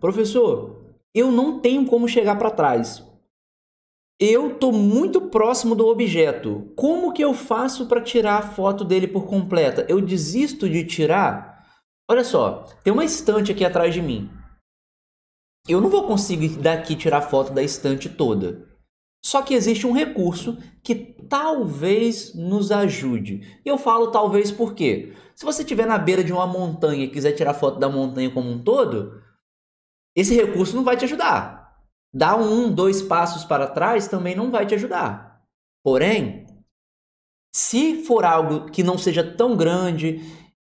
Professor, eu não tenho como chegar para trás. Eu estou muito próximo do objeto. Como que eu faço para tirar a foto dele por completa? Eu desisto de tirar? Olha só, tem uma estante aqui atrás de mim. Eu não vou conseguir daqui tirar a foto da estante toda. Só que existe um recurso que talvez nos ajude. E eu falo talvez porque, se você estiver na beira de uma montanha e quiser tirar foto da montanha como um todo, esse recurso não vai te ajudar. Dar um, dois passos para trás também não vai te ajudar. Porém, se for algo que não seja tão grande,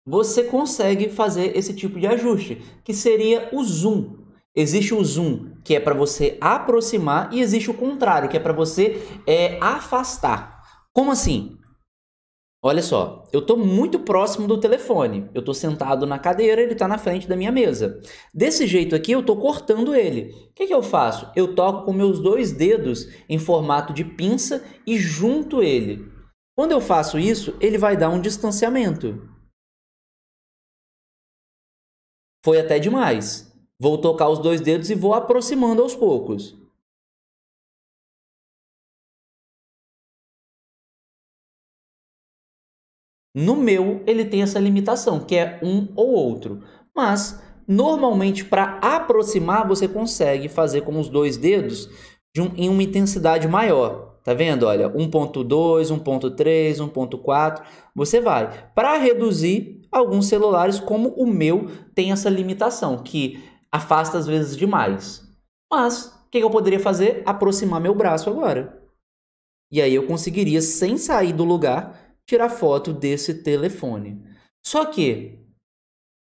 você consegue fazer esse tipo de ajuste, que seria o zoom. Existe o zoom, que é para você aproximar, e existe o contrário, que é para você é, afastar. Como assim? Olha só, eu estou muito próximo do telefone. Eu estou sentado na cadeira, ele está na frente da minha mesa. Desse jeito aqui, eu estou cortando ele. O que, que, eu faço? Eu toco com meus dois dedos em formato de pinça e junto ele. Quando eu faço isso, ele vai dar um distanciamento. Foi até demais. Vou tocar os dois dedos e vou aproximando aos poucos. No meu, ele tem essa limitação, que é um ou outro. Mas, normalmente, para aproximar, você consegue fazer com os dois dedos um, em uma intensidade maior. Tá vendo? Olha, 1.2, 1.3, 1.4, você vai. Para reduzir, alguns celulares, como o meu, tem essa limitação, que afasta às vezes demais. Mas, o que, que eu poderia fazer? Aproximar meu braço agora. E aí eu conseguiria, sem sair do lugar, tirar foto desse telefone. Só que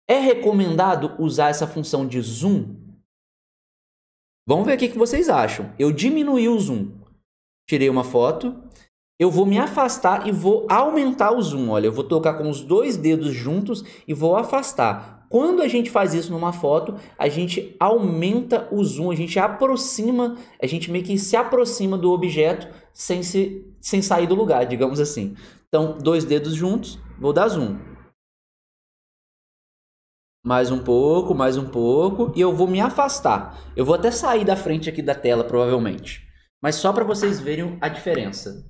é recomendado usar essa função de zoom? Vamos ver o que vocês acham. Eu diminuí o zoom, tirei uma foto, eu vou me afastar e vou aumentar o zoom. Olha, eu vou tocar com os dois dedos juntos e vou afastar. Quando a gente faz isso numa foto, a gente aumenta o zoom, a gente aproxima, a gente meio que se aproxima do objeto sem, se, sem sair do lugar, digamos assim. Então, dois dedos juntos, vou dar zoom. Mais um pouco, mais um pouco, e eu vou me afastar. Eu vou até sair da frente aqui da tela, provavelmente. Mas só para vocês verem a diferença.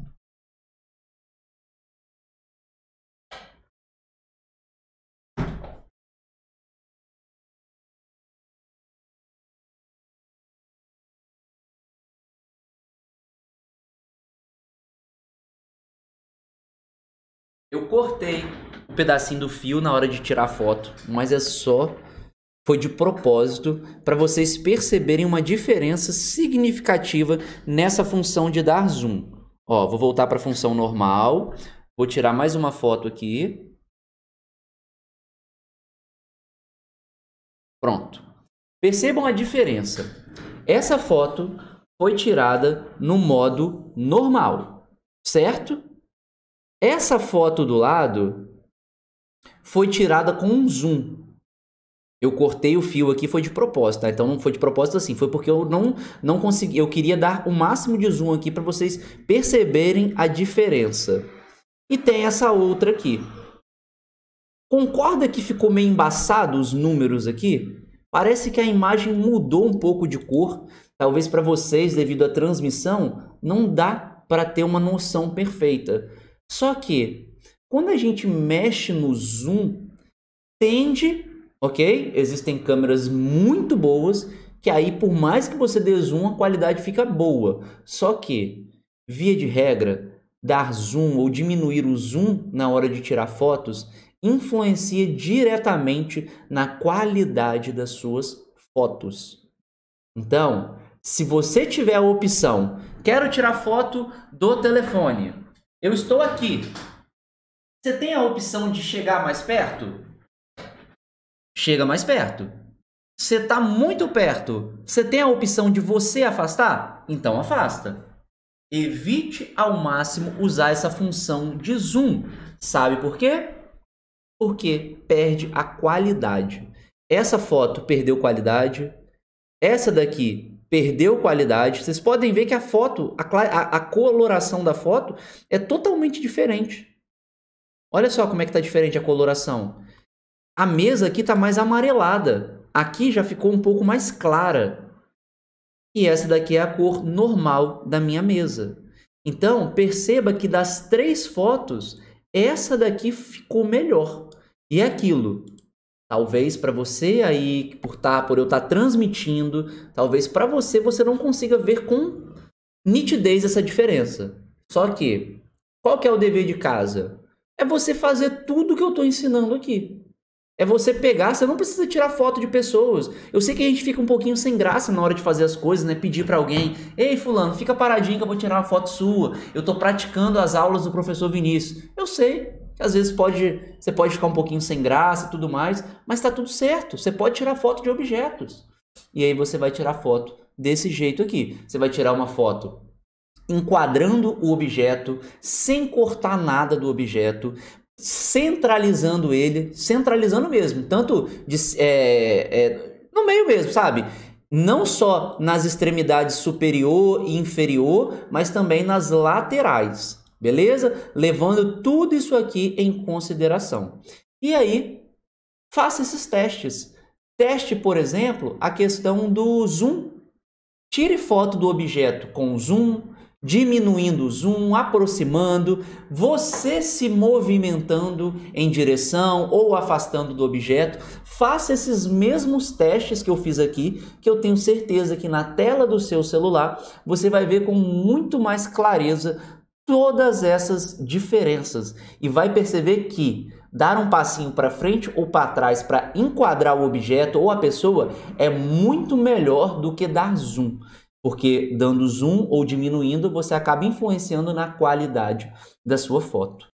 Eu cortei um pedacinho do fio na hora de tirar foto, mas é só foi de propósito para vocês perceberem uma diferença significativa nessa função de dar zoom. Ó, vou voltar para a função normal, vou tirar mais uma foto aqui. Pronto. Percebam a diferença. Essa foto foi tirada no modo normal, certo? Essa foto do lado foi tirada com um zoom. Eu cortei o fio aqui foi de propósito, tá? Então não foi de propósito assim, foi porque eu não não consegui, eu queria dar o máximo de zoom aqui para vocês perceberem a diferença. E tem essa outra aqui. Concorda que ficou meio embaçado os números aqui? Parece que a imagem mudou um pouco de cor. Talvez para vocês, devido à transmissão, não dá para ter uma noção perfeita. Só que quando a gente mexe no zoom, tende, ok? Existem câmeras muito boas que aí por mais que você dê zoom, a qualidade fica boa. Só que, via de regra, dar zoom ou diminuir o zoom na hora de tirar fotos influencia diretamente na qualidade das suas fotos. Então, se você tiver a opção, quero tirar foto do telefone, eu estou aqui. Você tem a opção de chegar mais perto? Chega mais perto. Você está muito perto. Você tem a opção de você afastar? Então afasta. Evite ao máximo usar essa função de zoom. Sabe por quê? Porque perde a qualidade. Essa foto perdeu qualidade. Essa daqui perdeu qualidade. Vocês podem ver que a foto, a, a, a coloração da foto é totalmente diferente. Olha só como é que está diferente a coloração. A mesa aqui está mais amarelada. Aqui já ficou um pouco mais clara. E essa daqui é a cor normal da minha mesa. Então, perceba que das três fotos, essa daqui ficou melhor. E é aquilo Talvez para você aí, por tá, por eu estar tá transmitindo, talvez para você você não consiga ver com nitidez essa diferença. Só que qual que é o dever de casa? É você fazer tudo que eu estou ensinando aqui. É você pegar, você não precisa tirar foto de pessoas. Eu sei que a gente fica um pouquinho sem graça na hora de fazer as coisas, né? Pedir para alguém, ei fulano, fica paradinho que eu vou tirar uma foto sua. Eu tô praticando as aulas do professor Vinícius. Eu sei, que às vezes pode, você pode ficar um pouquinho sem graça e tudo mais, mas está tudo certo. Você pode tirar foto de objetos. E aí você vai tirar foto desse jeito aqui. Você vai tirar uma foto enquadrando o objeto, sem cortar nada do objeto, centralizando ele, centralizando mesmo, tanto de, é, é, no meio mesmo, sabe? Não só nas extremidades superior e inferior, mas também nas laterais beleza? Levando tudo isso aqui em consideração. E aí, faça esses testes. Teste, por exemplo, a questão do zoom. Tire foto do objeto com zoom, diminuindo o zoom, aproximando, você se movimentando em direção ou afastando do objeto. Faça esses mesmos testes que eu fiz aqui, que eu tenho certeza que na tela do seu celular você vai ver com muito mais clareza todas essas diferenças e vai perceber que dar um passinho para frente ou para trás para enquadrar o objeto ou a pessoa é muito melhor do que dar zoom, porque dando zoom ou diminuindo você acaba influenciando na qualidade da sua foto.